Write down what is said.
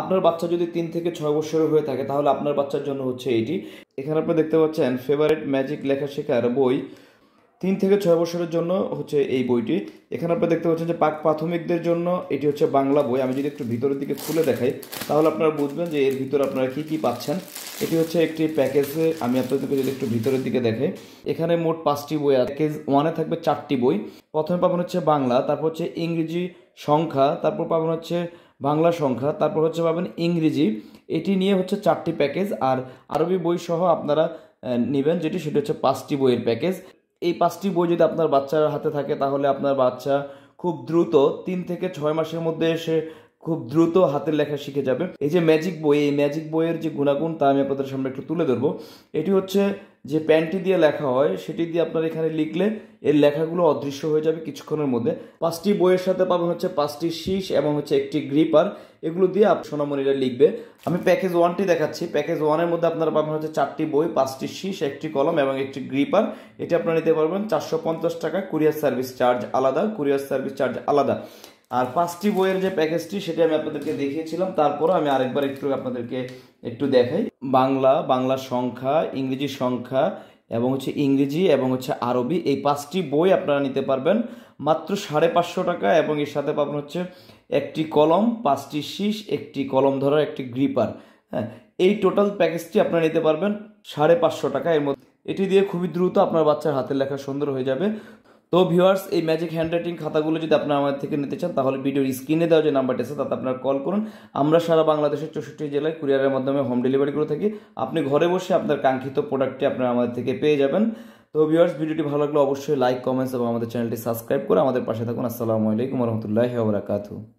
আপনার বাচ্চা যদি তিন থেকে ছয় বছর হয়ে থাকে তাহলে আপনার বাচ্চার জন্য হচ্ছে এইটি এখানে আপনি দেখতে পাচ্ছেন ফেভারেট ম্যাজিক লেখা শেখার বই তিন থেকে ছয় বছরের জন্য হচ্ছে এই বইটি এখানে আপনি দেখতে পাচ্ছেন যে পাক প্রাথমিকদের জন্য এটি হচ্ছে বাংলা বই আমি যদি একটু ভিতরের দিকে খুলে দেখাই তাহলে আপনারা বুঝবেন যে এর ভিতরে আপনারা কী কী পাচ্ছেন এটি হচ্ছে একটি প্যাকেজে আমি আপনাদেরকে যদি একটু ভিতরের দিকে দেখাই এখানে মোট পাঁচটি বই প্যাকেজ ওয়ানে থাকবে চারটি বই প্রথমে পাবেন হচ্ছে বাংলা তারপর হচ্ছে ইংরেজি সংখ্যা তারপর পাবেন হচ্ছে বাংলা সংখ্যা তারপর হচ্ছে পাবেন ইংরেজি এটি নিয়ে হচ্ছে চারটি প্যাকেজ আর আরবি বই সহ আপনারা নেবেন যেটি সেটি হচ্ছে পাঁচটি বইয়ের প্যাকেজ এই পাঁচটি বই যদি আপনার বাচ্চার হাতে থাকে তাহলে আপনার বাচ্চা খুব দ্রুত তিন থেকে ছয় মাসের মধ্যে এসে খুব দ্রুত হাতের লেখা শিখে যাবে এই যে ম্যাজিক বই এই ম্যাজিক বইয়ের যে গুণাগুণ তা আমি আপনাদের সামনে একটু তুলে ধরবো এটি হচ্ছে যে প্যান্টি দিয়ে লেখা হয় সেটি দিয়ে আপনার এখানে লিখলে এর লেখাগুলো অদৃশ্য হয়ে যাবে কিছুক্ষণের মধ্যে পাঁচটি বইয়ের সাথে পাবেন হচ্ছে পাঁচটি শীষ এবং হচ্ছে একটি গ্রিপার এগুলো দিয়ে সোনামণিরা লিখবে আমি প্যাকেজ ওয়ানটি দেখাচ্ছি প্যাকেজ ওয়ানের মধ্যে আপনারা পাবেন হচ্ছে চারটি বই পাঁচটি শীষ একটি কলম এবং একটি গ্রিপার এটি আপনারা নিতে পারবেন চারশো টাকা কুরিয়ার সার্ভিস চার্জ আলাদা কুরিয়ার সার্ভিস চার্জ আলাদা আর পাঁচটি বইয়ের যে প্যাকেজটি সেটি আমি আপনাদেরকে দেখিয়েছিলাম তারপরও আমি আরেকবার একটু আপনাদেরকে একটু দেখাই বাংলা বাংলা সংখ্যা ইংরেজি সংখ্যা এবং হচ্ছে ইংরেজি এবং হচ্ছে আরবি এই পাঁচটি বই আপনারা নিতে পারবেন মাত্র সাড়ে পাঁচশো টাকা এবং এর সাথে পাবেন হচ্ছে একটি কলম পাঁচটি শীষ একটি কলম ধরার একটি গ্রিপার হ্যাঁ এই টোটাল প্যাকেজটি আপনারা নিতে পারবেন সাড়ে পাঁচশো টাকা এর মধ্যে এটি দিয়ে খুবই দ্রুত আপনার বাচ্চার হাতের লেখা সুন্দর হয়ে যাবে তো ভিউয়ার্স এই ম্যাজিক হ্যান্ড রাইটিং খাতাগুলো যদি আপনারা আমাদের থেকে নিতে চান তাহলে ভিডিওর স্ক্রিনে দেওয়া যে নাম্বারটি আছে তাতে আপনারা কল করুন আমরা সারা বাংলাদেশের চৌষট্টি জেলায় কুরিয়ারের মাধ্যমে হোম ডেলিভারি করে থাকি আপনি ঘরে বসে আপনার কাঙ্ক্ষিত প্রোডাক্টটি আপনারা আমাদের থেকে পেয়ে যাবেন তো ভিউয়ার্স ভিডিওটি ভালো লাগলে অবশ্যই লাইক কমেন্টস এবং আমাদের চ্যানেলটি সাবস্ক্রাইব করে আমাদের পাশে থাকুন আসসালামু আলাইকুম রহমতুল্লাহ আবরাকাতু